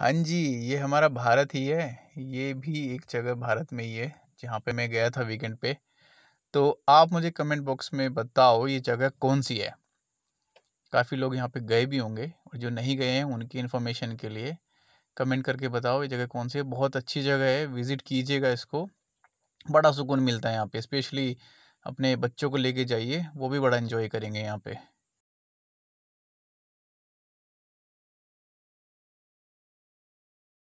हाँ जी ये हमारा भारत ही है ये भी एक जगह भारत में ही है जहाँ पे मैं गया था वीकेंड पे तो आप मुझे कमेंट बॉक्स में बताओ ये जगह कौन सी है काफ़ी लोग यहाँ पे गए भी होंगे और जो नहीं गए हैं उनकी इन्फॉर्मेशन के लिए कमेंट करके बताओ ये जगह कौन सी है बहुत अच्छी जगह है विज़िट कीजिएगा इसको बड़ा सुकून मिलता है यहाँ पे स्पेशली अपने बच्चों को लेके जाइए वो भी बड़ा इन्जॉय करेंगे यहाँ पे